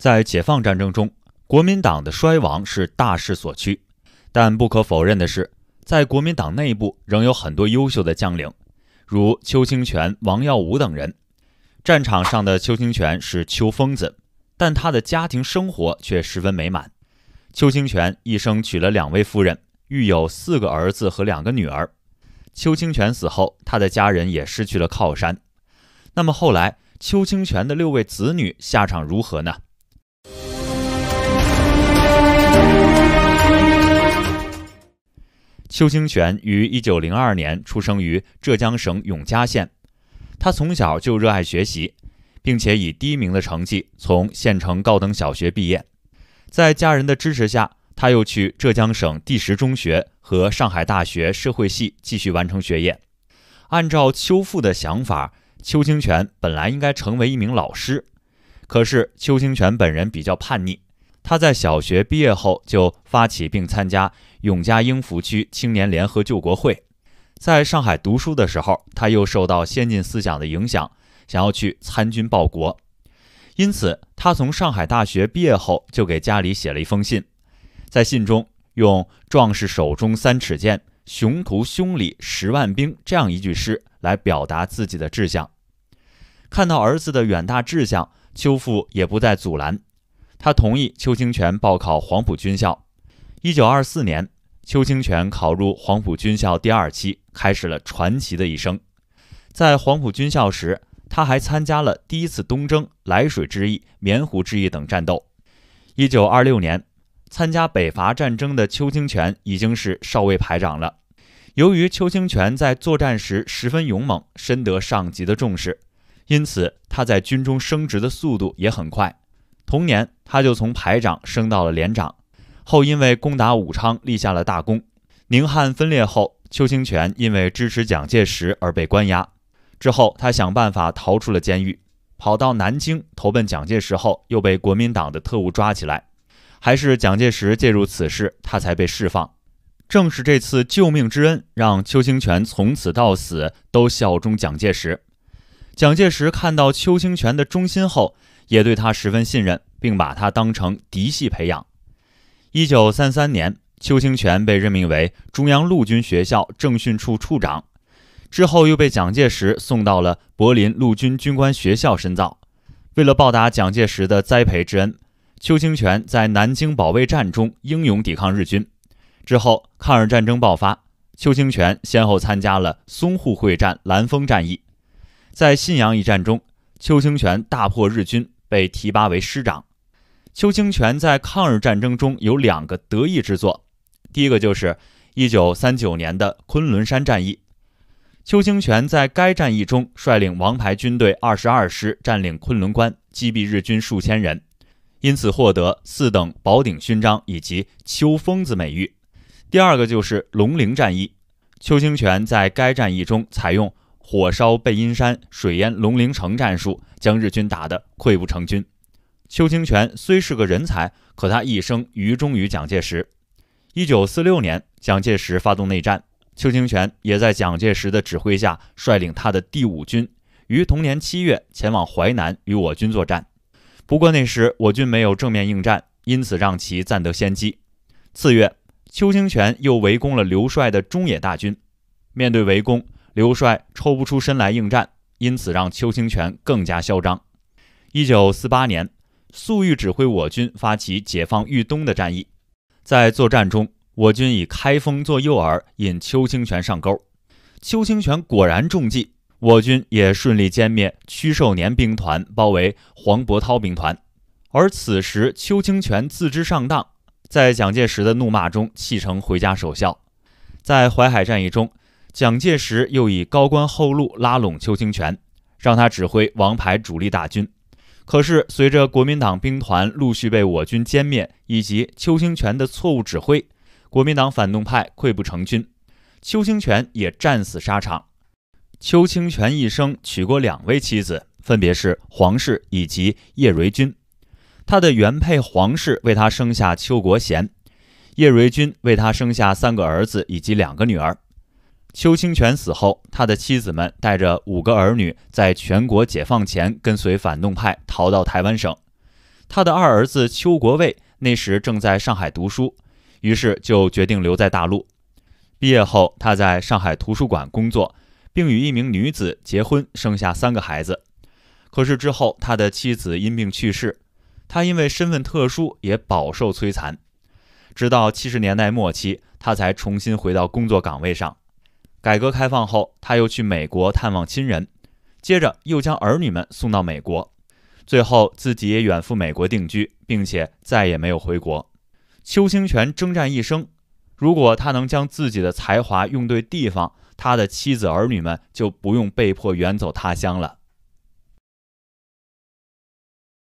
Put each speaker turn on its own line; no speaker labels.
在解放战争中，国民党的衰亡是大势所趋，但不可否认的是，在国民党内部仍有很多优秀的将领，如邱清泉、王耀武等人。战场上的邱清泉是“邱疯子”，但他的家庭生活却十分美满。邱清泉一生娶了两位夫人，育有四个儿子和两个女儿。邱清泉死后，他的家人也失去了靠山。那么后来，邱清泉的六位子女下场如何呢？邱清泉于一九零二年出生于浙江省永嘉县，他从小就热爱学习，并且以第一名的成绩从县城高等小学毕业。在家人的支持下，他又去浙江省第十中学和上海大学社会系继续完成学业。按照邱父的想法，邱清泉本来应该成为一名老师，可是邱清泉本人比较叛逆。他在小学毕业后就发起并参加永嘉英福区青年联合救国会，在上海读书的时候，他又受到先进思想的影响，想要去参军报国，因此他从上海大学毕业后就给家里写了一封信，在信中用“壮士手中三尺剑，雄图胸里十万兵”这样一句诗来表达自己的志向。看到儿子的远大志向，邱父也不再阻拦。他同意邱清泉报考黄埔军校。一九二四年，邱清泉考入黄埔军校第二期，开始了传奇的一生。在黄埔军校时，他还参加了第一次东征、涞水之役、棉湖之役等战斗。一九二六年，参加北伐战争的邱清泉已经是少尉排长了。由于邱清泉在作战时十分勇猛，深得上级的重视，因此他在军中升职的速度也很快。同年，他就从排长升到了连长，后因为攻打武昌立下了大功。宁汉分裂后，邱清泉因为支持蒋介石而被关押，之后他想办法逃出了监狱，跑到南京投奔蒋介石后，又被国民党的特务抓起来，还是蒋介石介入此事，他才被释放。正是这次救命之恩，让邱清泉从此到死都效忠蒋介石。蒋介石看到邱清泉的忠心后。也对他十分信任，并把他当成嫡系培养。一九三三年，邱清泉被任命为中央陆军学校政训处处长，之后又被蒋介石送到了柏林陆军军官学校深造。为了报答蒋介石的栽培之恩，邱清泉在南京保卫战中英勇抵抗日军。之后，抗日战争爆发，邱清泉先后参加了淞沪会战、兰丰战役，在信阳一战中，邱清泉大破日军。被提拔为师长。邱清泉在抗日战争中有两个得意之作，第一个就是一九三九年的昆仑山战役。邱清泉在该战役中率领王牌军队二十二师占领昆仑关，击毙日军数千人，因此获得四等宝鼎勋章以及“秋疯子”美誉。第二个就是龙陵战役。邱清泉在该战役中采用火烧背阴山，水淹龙陵城，战术将日军打得溃不成军。邱清泉虽是个人才，可他一生愚忠于蒋介石。一九四六年，蒋介石发动内战，邱清泉也在蒋介石的指挥下，率领他的第五军于同年七月前往淮南与我军作战。不过那时我军没有正面应战，因此让其暂得先机。次月，邱清泉又围攻了刘帅的中野大军，面对围攻。刘帅抽不出身来应战，因此让邱清泉更加嚣张。一九四八年，粟裕指挥我军发起解放豫东的战役，在作战中，我军以开封做诱饵，引邱清泉上钩。邱清泉果然中计，我军也顺利歼灭屈寿年兵团，包围黄伯韬兵团。而此时，邱清泉自知上当，在蒋介石的怒骂中弃城回家守孝。在淮海战役中。蒋介石又以高官厚禄拉拢邱清泉，让他指挥王牌主力大军。可是，随着国民党兵团陆续被我军歼灭，以及邱清泉的错误指挥，国民党反动派溃不成军，邱清泉也战死沙场。邱清泉一生娶过两位妻子，分别是黄氏以及叶蕊君。他的原配黄氏为他生下邱国贤，叶蕊君为他生下三个儿子以及两个女儿。邱清泉死后，他的妻子们带着五个儿女，在全国解放前跟随反动派逃到台湾省。他的二儿子邱国卫那时正在上海读书，于是就决定留在大陆。毕业后，他在上海图书馆工作，并与一名女子结婚，生下三个孩子。可是之后，他的妻子因病去世，他因为身份特殊也饱受摧残。直到七十年代末期，他才重新回到工作岗位上。改革开放后，他又去美国探望亲人，接着又将儿女们送到美国，最后自己也远赴美国定居，并且再也没有回国。邱清泉征战一生，如果他能将自己的才华用对地方，他的妻子儿女们就不用被迫远走他乡了。